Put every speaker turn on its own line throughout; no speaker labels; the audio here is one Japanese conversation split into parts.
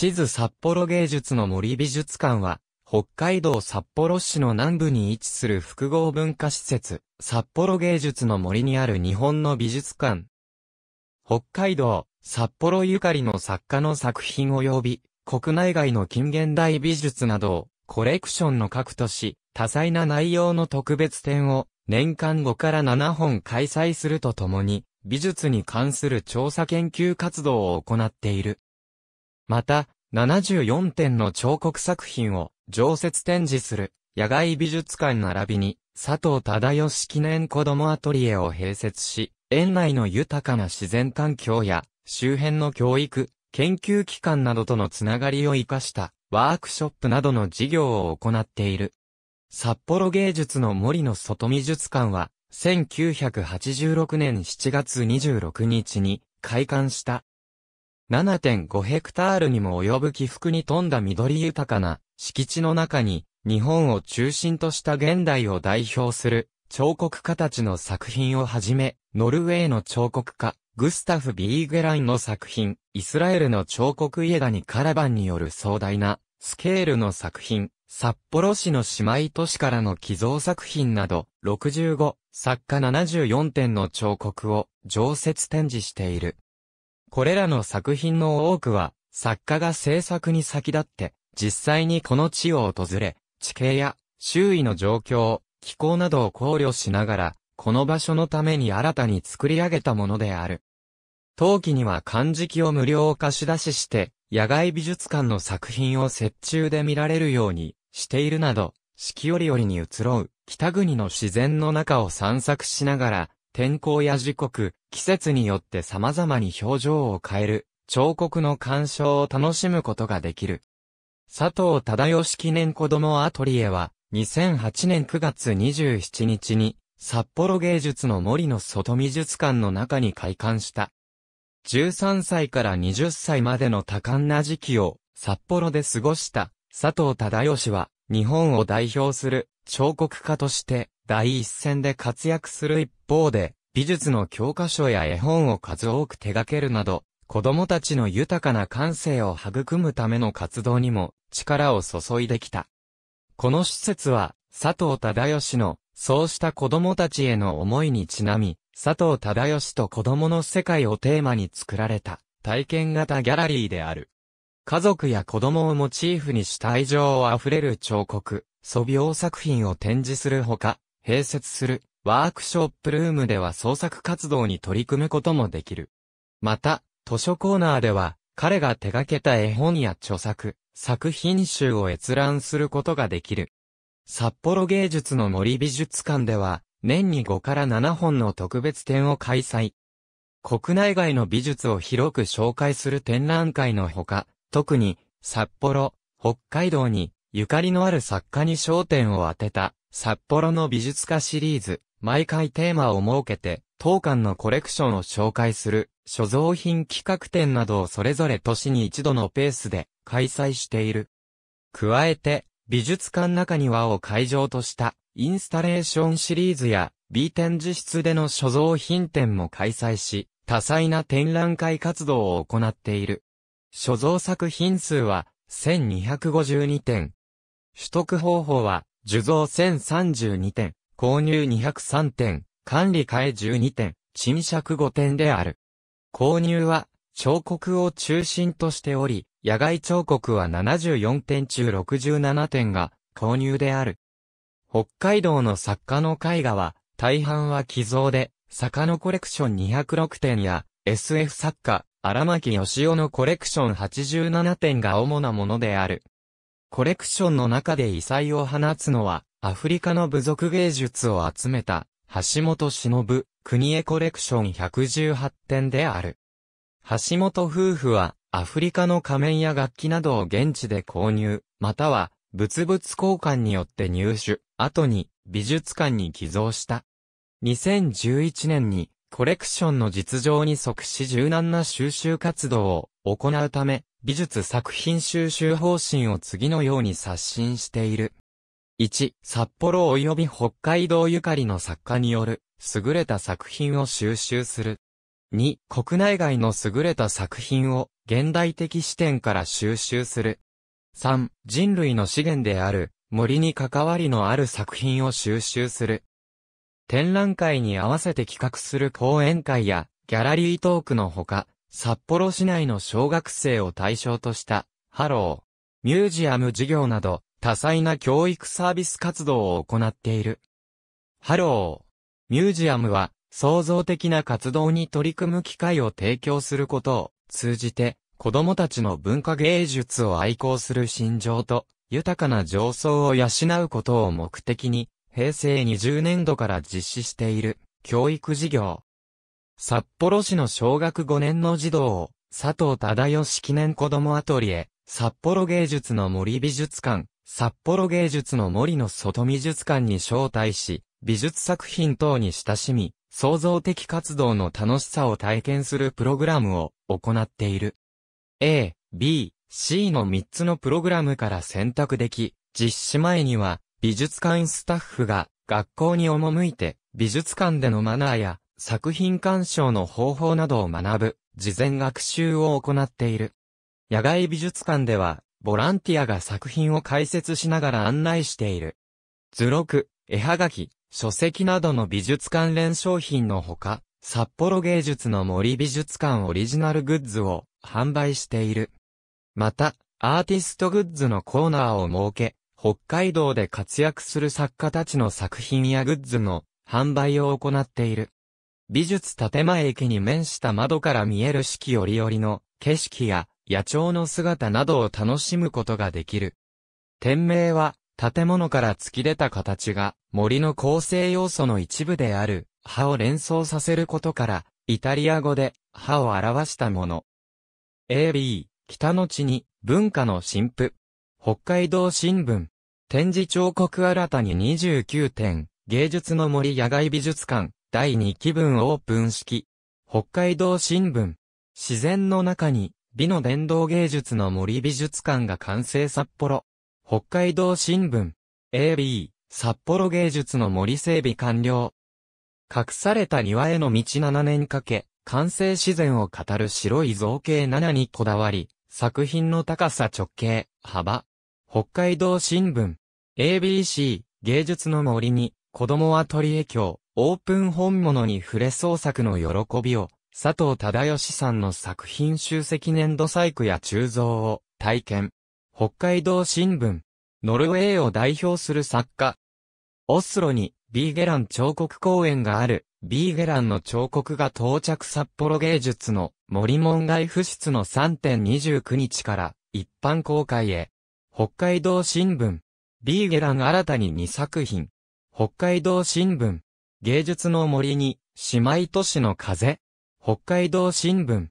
地図札幌芸術の森美術館は、北海道札幌市の南部に位置する複合文化施設、札幌芸術の森にある日本の美術館。北海道、札幌ゆかりの作家の作品及び、国内外の近現代美術などを、コレクションの各都市、多彩な内容の特別展を、年間5から7本開催するとともに、美術に関する調査研究活動を行っている。また、74点の彫刻作品を常設展示する野外美術館並びに佐藤忠義記念子供アトリエを併設し、園内の豊かな自然環境や周辺の教育、研究機関などとのつながりを活かしたワークショップなどの事業を行っている。札幌芸術の森の外美術館は1986年7月26日に開館した7.5ヘクタールにも及ぶ起伏に富んだ緑豊かな敷地の中に、日本を中心とした現代を代表する彫刻家たちの作品をはじめ、ノルウェーの彫刻家、グスタフ・ビーゲラインの作品、イスラエルの彫刻家ダニ・カラバンによる壮大なスケールの作品、札幌市の姉妹都市からの寄贈作品など、65、作家74点の彫刻を常設展示している。これらの作品の多くは、作家が制作に先立って、実際にこの地を訪れ、地形や周囲の状況、気候などを考慮しながら、この場所のために新たに作り上げたものである。陶器には漢字記を無料貸し出しして、野外美術館の作品を雪中で見られるようにしているなど、四季折々に移ろう北国の自然の中を散策しながら、天候や時刻、季節によって様々に表情を変える、彫刻の鑑賞を楽しむことができる。佐藤忠義記念子供アトリエは、2008年9月27日に、札幌芸術の森の外美術館の中に開館した。13歳から20歳までの多感な時期を札幌で過ごした佐藤忠義は日本を代表する彫刻家として第一線で活躍する一方で美術の教科書や絵本を数多く手掛けるなど、子供たちの豊かな感性を育むための活動にも力を注いできた。この施設は、佐藤忠義の、そうした子供たちへの思いにちなみ、佐藤忠義と子供の世界をテーマに作られた体験型ギャラリーである。家族や子供をモチーフにした愛情あふれる彫刻、素描作品を展示するほか、併設するワークショップルームでは創作活動に取り組むこともできる。また、図書コーナーでは、彼が手掛けた絵本や著作、作品集を閲覧することができる。札幌芸術の森美術館では、年に5から7本の特別展を開催。国内外の美術を広く紹介する展覧会のほか、特に札幌、北海道にゆかりのある作家に焦点を当てた札幌の美術家シリーズ、毎回テーマを設けて、当館のコレクションを紹介する、所蔵品企画展などをそれぞれ年に一度のペースで開催している。加えて、美術館中庭を会場としたインスタレーションシリーズや B 展示室での所蔵品展も開催し、多彩な展覧会活動を行っている。所蔵作品数は1252点。取得方法は、受蔵1032点。購入203点、管理替え12点、賃借5点である。購入は、彫刻を中心としており、野外彫刻は74点中67点が購入である。北海道の作家の絵画は、大半は寄贈で、坂のコレクション206点や、SF 作家、荒牧義雄のコレクション87点が主なものである。コレクションの中で異彩を放つのは、アフリカの部族芸術を集めた、橋本忍、国へコレクション118点である。橋本夫婦は、アフリカの仮面や楽器などを現地で購入、または、物々交換によって入手、後に、美術館に寄贈した。2011年に、コレクションの実情に即し柔軟な収集活動を行うため、美術作品収集方針を次のように刷新している。1、札幌及び北海道ゆかりの作家による、優れた作品を収集する。2、国内外の優れた作品を、現代的視点から収集する。3、人類の資源である、森に関わりのある作品を収集する。展覧会に合わせて企画する講演会や、ギャラリートークのほか、札幌市内の小学生を対象とした、ハロー、ミュージアム事業など、多彩な教育サービス活動を行っている。ハロー。ミュージアムは、創造的な活動に取り組む機会を提供することを通じて、子供たちの文化芸術を愛好する心情と、豊かな情操を養うことを目的に、平成20年度から実施している、教育事業。札幌市の小学5年の児童を、佐藤忠義記念子供アトリエ、札幌芸術の森美術館、札幌芸術の森の外美術館に招待し、美術作品等に親しみ、創造的活動の楽しさを体験するプログラムを行っている。A、B、C の3つのプログラムから選択でき、実施前には美術館スタッフが学校に赴いて美術館でのマナーや作品鑑賞の方法などを学ぶ事前学習を行っている。野外美術館ではボランティアが作品を解説しながら案内している。図録、絵はがき、書籍などの美術関連商品のほか、札幌芸術の森美術館オリジナルグッズを販売している。また、アーティストグッズのコーナーを設け、北海道で活躍する作家たちの作品やグッズの販売を行っている。美術建前駅に面した窓から見える四季折々の景色や野鳥の姿などを楽しむことができる。店名は、建物から突き出た形が森の構成要素の一部である葉を連想させることから、イタリア語で葉を表したもの。AB、北の地に文化の新父。北海道新聞。展示彫刻新たに29点。芸術の森野外美術館。第2期分オープン式。北海道新聞。自然の中に美の伝道芸術の森美術館が完成札幌。北海道新聞。AB、札幌芸術の森整備完了。隠された庭への道7年かけ、完成自然を語る白い造形7にこだわり、作品の高さ直径、幅。北海道新聞。ABC、芸術の森に、子供は取り影響、オープン本物に触れ創作の喜びを、佐藤忠義さんの作品集積年度細工や鋳造を体験。北海道新聞。ノルウェーを代表する作家。オスロにビーゲラン彫刻公園がある、ビーゲランの彫刻が到着札幌芸術の森門外不出の3.29日から一般公開へ。北海道新聞。ビーゲラン新たに2作品。北海道新聞。芸術の森に、姉妹都市の風。北海道新聞。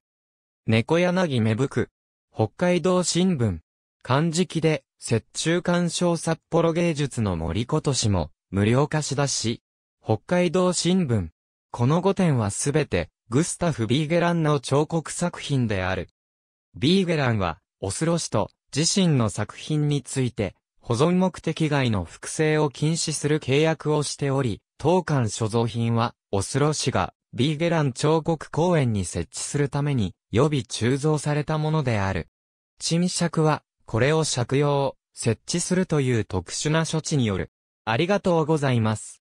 猫柳芽吹く。北海道新聞。漢字記で、雪中鑑賞札幌芸術の森今年も、無料貸し出し。北海道新聞。この5点はすべて、グスタフ・ビーゲランの彫刻作品である。ビーゲランは、オスロ氏と自身の作品について、保存目的外の複製を禁止する契約をしており、当館所蔵品は、オスロ氏がビーゲラン彫刻公園に設置するために予備鋳造されたものである。沈借は、これを借用、設置するという特殊な処置による。ありがとうございます。